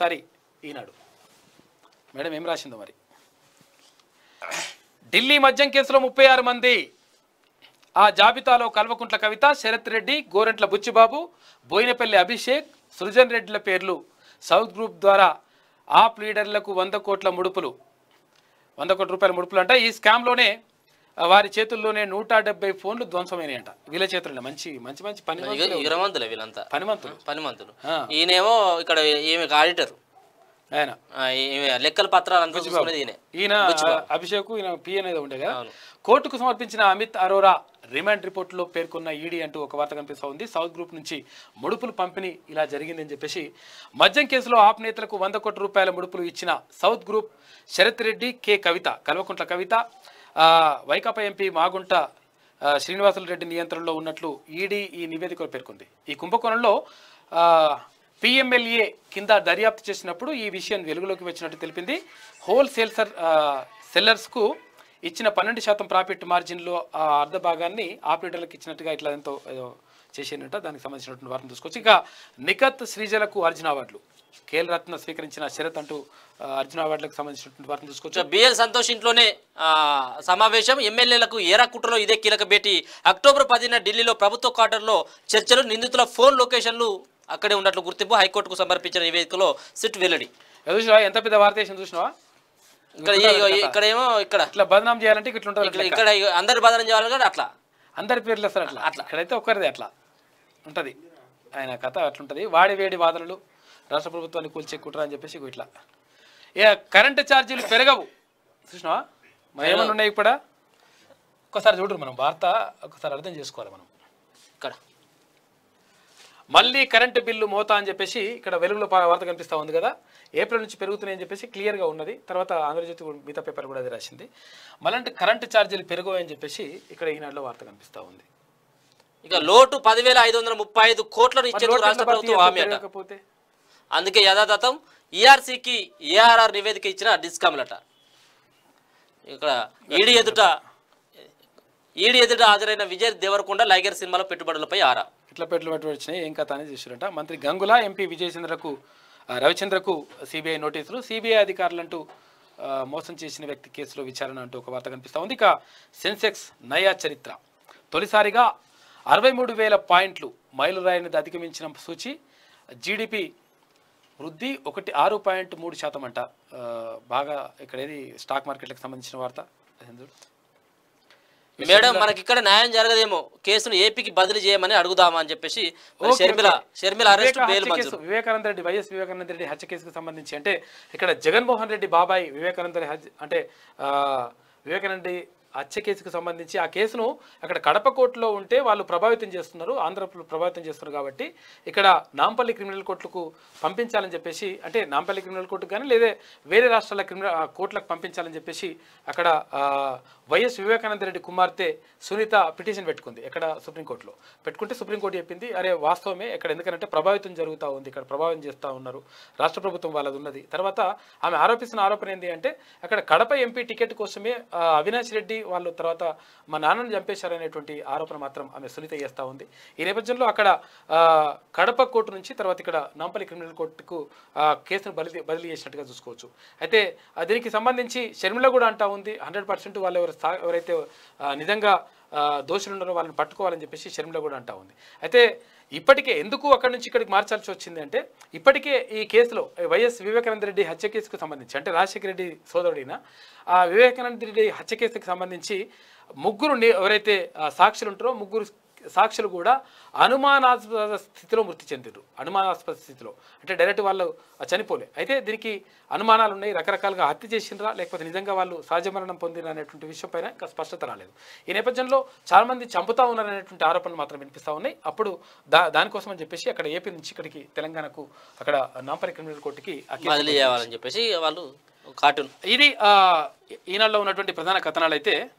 సరే ఈనాడు మేడం ఏం రాసిందో మరి ఢిల్లీ మద్యం కేసులో ముప్పై ఆరు మంది ఆ జాబితాలో కల్వకుంట్ల కవిత శరత్ రెడ్డి గోరెంట్ల బుచ్చిబాబు బోయినపల్లి అభిషేక్ సృజన్ రెడ్డిల పేర్లు సౌత్ గ్రూప్ ద్వారా ఆప్ లీడర్లకు వంద కోట్ల ముడుపులు వంద కోట్ల రూపాయల ముడుపులు అంటే ఈ స్కామ్లోనే వారి చేతుల్లోనే నూట డెబ్బై ఫోన్లు ధ్వంసమైనయంట వీళ్ళ చేతుల్లో మంచి మంచి మంచి పని విరమంతులే వీళ్ళంతా పనిమంతులు పనిమంతులు ఈయనేమో ఇక్కడ ఏమి ఆడిటర్ లెక్కల పత్రాలు ఈయన అభిషేక్ ఈయన పి అనేది ఉండే కదా కోర్టుకు సమర్పించిన అమిత్ అరోరా రిమాండ్ రిపోర్ట్ లో పేర్కొన్న ఈడీ అంటూ ఒక వార్త కనిపిస్తూ ఉంది సౌత్ గ్రూప్ నుంచి ముడుపులు పంపిణీ ఇలా జరిగిందని చెప్పేసి మద్యం కేసులో ఆప్ నేతలకు వంద కోట్ల రూపాయల ముడుపులు ఇచ్చిన south group Sarath Reddy K Kavitha Kalvakuntla Kavitha Vaikapa MP Magunta Srinivasulu Reddy నియంత్రణలో ఉన్నట్లు ఈడీ ఈ నివేదికలో పేర్కొంది ఈ కుంభకోణంలో పిఎంఎల్ఏ కింద దర్యాప్తు చేసినప్పుడు ఈ విషయం వెలుగులోకి వచ్చినట్టు తెలిపింది హోల్సేల్సర్ సెల్లర్స్కు ఇచ్చిన పన్నెండు శాతం ప్రాఫిట్ మార్జిన్లో ఆ అర్ధ భాగాన్ని ఆపరేటర్లకు ఇచ్చినట్టుగా ఇట్లా ఎంతో ఏదో చేసేనట దానికి సంబంధించినటువంటి వార్తను చూసుకోవచ్చు ఇక నిఖత్ శ్రీజలకు అర్జున అవార్డులు కేఎల్ రత్న స్వీకరించిన శరత్ అంటూ అర్జున అవార్డులకు సంబంధించినటువంటి వార్తను చూసుకోవచ్చు బిఎల్ సంతోష్ ఇంట్లోనే సమావేశం ఎమ్మెల్యేలకు ఏరా కుట్రలో ఇదే కీలక భేటీ అక్టోబర్ పదిన ఢిల్లీలో ప్రభుత్వ క్వార్టర్లో చర్చలు నిందితుల ఫోన్ లొకేషన్లు అక్కడే ఉన్నట్లు గుర్తింపు హైకోర్టుకు సమర్పించిన నివేదికలో సిట్ వెల్లడి ఎంత పెద్ద వార్త చూసినావా ఇక్కడ ఇక్కడ ఏమో ఇక్కడ ఇట్లా బదనాం చేయాలంటే ఇట్లా ఉంటుంది ఇక్కడ అందరు బదనం చేయాలి కదా అట్లా అందరి పేర్లు వస్తారు అట్లా అట్లా ఇక్కడైతే ఒక్కరిది అట్లా ఉంటుంది ఆయన కథ అట్లుంటుంది వాడి వేడి వాదనలు రాష్ట్ర ప్రభుత్వాన్ని కూల్చెక్కుంటారు అని చెప్పేసి ఇట్లా ఇక కరెంటు ఛార్జీలు పెరగవు చూసినావా ఏమన్నా ఉన్నాయి ఇప్పుడు ఒకసారి చూడరు మనం వార్త ఒకసారి అర్థం చేసుకోవాలి మనం ఇక్కడ మళ్ళీ కరెంటు బిల్లు మోతా అని చెప్పేసి ఇక్కడ వెలుగులో వార్త కనిపిస్తూ ఉంది కదా ఏప్రిల్ నుంచి పెరుగుతున్నాయని చెప్పేసి క్లియర్గా ఉన్నది తర్వాత ఆంధ్రజ్యోతి మిగతా పేపర్ కూడా అది రాసింది మళ్ళీ కరెంటు ఛార్జీలు అని చెప్పేసి ఇక్కడ ఈనాడులో వార్త కనిపిస్తూ ఉంది ఇక లోటు పదివేల ఐదు వందల ముప్పై ఐదు కోట్లను ఇచ్చే రాష్ట్ర ప్రభుత్వం అందుకే యథాతథం ఈఆర్సీకి e ఏఆర్ఆర్ నివేదిక ఇచ్చిన డిస్కామ్లట ఇక్కడ ఈడీ ఎదుట ఈడీ ఎదుట హాజరైన విజయ్ దేవరకొండ లైగర్ సినిమాలో పెట్టుబడులపై ఆరా సిట్లపేటలో వచ్చినాయి ఏం కథ అనేది చూసారంట మంత్రి గంగుల ఎంపీ విజయచంద్రకు రవిచంద్రకు సిబిఐ నోటీసులు సిబిఐ అధికారులంటూ మోసం చేసిన వ్యక్తి కేసులో విచారణ అంటూ ఒక వార్త కనిపిస్తూ ఉంది ఇక సెన్సెక్స్ నయా చరిత్ర తొలిసారిగా అరవై మూడు వేల పాయింట్లు మైలురాయిని అధిగమించిన సూచి జీడిపి వృద్ధి ఒకటి ఆరు పాయింట్ మూడు శాతం అంట బాగా ఇక్కడేది స్టాక్ మార్కెట్లకు సంబంధించిన వార్త మేడం మనకి ఇక్కడ న్యాయం జరగదేమో కేసును ఏపీకి బదిలీ చేయమని అడుగుదామా అని చెప్పేసి Sharmila Sharmila arrest bail Vivekananda Reddy YS Vivekananda Reddy హత్య కేసుకు సంబంధించి అంటే ఇక్కడ జగన్మోహన్ రెడ్డి బాబాయ్ వివేకానంద అంటే వివేకానంద హత్య కేసుకు సంబంధించి ఆ కేసును అక్కడ కడప కోర్టులో ఉంటే వాళ్ళు ప్రభావితం చేస్తున్నారు ఆంధ్ర ప్రభావితం చేస్తున్నారు కాబట్టి ఇక్కడ నాంపల్లి క్రిమినల్ కోర్టులకు పంపించాలని చెప్పేసి అంటే నాంపల్లి క్రిమినల్ కోర్టుకు కానీ లేదా వేరే రాష్ట్రాల క్రిమినల్ కోర్టులకు పంపించాలని చెప్పేసి అక్కడ వైఎస్ వివేకానంద రెడ్డి కుమార్తె సునీత పిటిషన్ పెట్టుకుంది ఎక్కడ సుప్రీంకోర్టులో పెట్టుకుంటే సుప్రీంకోర్టు చెప్పింది అరే వాస్తవమే ఇక్కడ ఎందుకంటే ప్రభావితం జరుగుతూ ఉంది ఇక్కడ ప్రభావితం చేస్తూ ఉన్నారు రాష్ట్ర ప్రభుత్వం వాళ్ళది ఉన్నది తర్వాత ఆమె ఆరోపిస్తున్న ఆరోపణ ఏంటి అంటే అక్కడ కడప ఎంపీ టికెట్ కోసమే అవినాష్ రెడ్డి వాళ్ళు తర్వాత మా నాన్నను చంపేశారనేటువంటి ఆరోపణ మాత్రం ఆమె సునీత చేస్తూ ఉంది ఈ నేపథ్యంలో అక్కడ కడప కోర్టు నుంచి తర్వాత ఇక్కడ నాంపల్లి క్రిమినల్ కోర్టుకు కేసును బదిలీ బదిలీ చేసినట్టుగా చూసుకోవచ్చు అయితే దీనికి సంబంధించి షర్మిల కూడా అంటా ఉంది హండ్రెడ్ పర్సెంట్ వాళ్ళు ఎవరు ఎవరైతే నిజంగా దోషులు ఉన్నారో వాళ్ళని పట్టుకోవాలని చెప్పేసి షర్మిల కూడా అంటా ఉంది అయితే ఇప్పటికే ఎందుకు అక్కడి నుంచి ఇక్కడికి మార్చాల్సి వచ్చింది అంటే ఇప్పటికే ఈ కేసులో వైఎస్ వివేకానంద రెడ్డి హత్య కేసుకు సంబంధించి అంటే రాజశేఖర రెడ్డి సోదరుడైన ఆ వివేకానంద రెడ్డి హత్య కేసుకు సంబంధించి ముగ్గురు ఎవరైతే సాక్షులు ఉంటారో ముగ్గురు సాక్షులు కూడా అనుమానాస్పద స్థితిలో మృతి చెందిరు అనుమానాస్పద స్థితిలో అంటే డైరెక్ట్ వాళ్ళు చనిపోలే అయితే దీనికి అనుమానాలు ఉన్నాయి రకరకాలుగా హత్య చేసినరా లేకపోతే నిజంగా వాళ్ళు సహజ మరణం పొందిన అనేటువంటి విషయం పైన ఇంకా స్పష్టత రాలేదు ఈ నేపథ్యంలో చాలామంది చంపుతా ఉన్నారనేటువంటి ఆరోపణలు మాత్రం వినిపిస్తూ ఉన్నాయి అప్పుడు దా దానికోసం అని చెప్పేసి అక్కడ ఏపీ నుంచి ఇక్కడికి తెలంగాణకు అక్కడ నాంపరి క్రిమినల్ కోర్టుకి చెప్పేసి వాళ్ళు కార్టూన్ ఇది ఈనాడులో ఉన్నటువంటి ప్రధాన కథనాలు అయితే